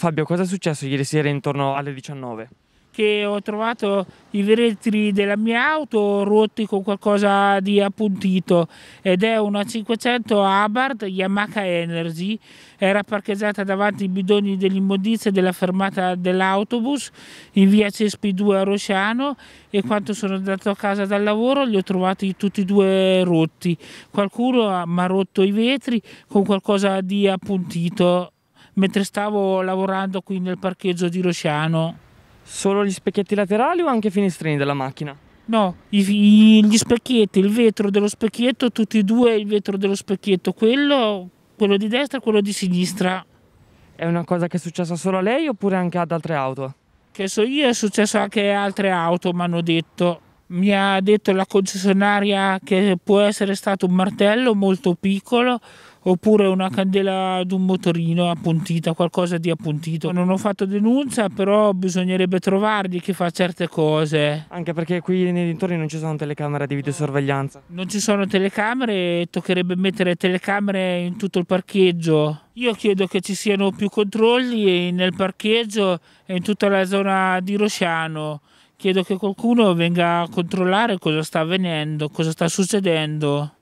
Fabio, cosa è successo ieri sera intorno alle 19? Che ho trovato i vetri della mia auto rotti con qualcosa di appuntito ed è una 500 Abarth Yamaha Energy. Era parcheggiata davanti ai bidoni dell'immondizia della fermata dell'autobus in via Cespi2 a Rosciano e quando sono andato a casa dal lavoro li ho trovati tutti e due rotti. Qualcuno mi ha rotto i vetri con qualcosa di appuntito mentre stavo lavorando qui nel parcheggio di Rosciano. Solo gli specchietti laterali o anche i finestrini della macchina? No, gli specchietti, il vetro dello specchietto, tutti e due il vetro dello specchietto, quello, quello di destra e quello di sinistra. È una cosa che è successa solo a lei oppure anche ad altre auto? Che so io, è successo anche a altre auto, mi hanno detto mi ha detto la concessionaria che può essere stato un martello molto piccolo oppure una candela di un motorino appuntita, qualcosa di appuntito. Non ho fatto denuncia, però bisognerebbe trovarli chi fa certe cose. Anche perché qui nei dintorni non ci sono telecamere di videosorveglianza. Non ci sono telecamere, toccherebbe mettere telecamere in tutto il parcheggio. Io chiedo che ci siano più controlli nel parcheggio e in tutta la zona di Rosciano chiedo che qualcuno venga a controllare cosa sta avvenendo, cosa sta succedendo.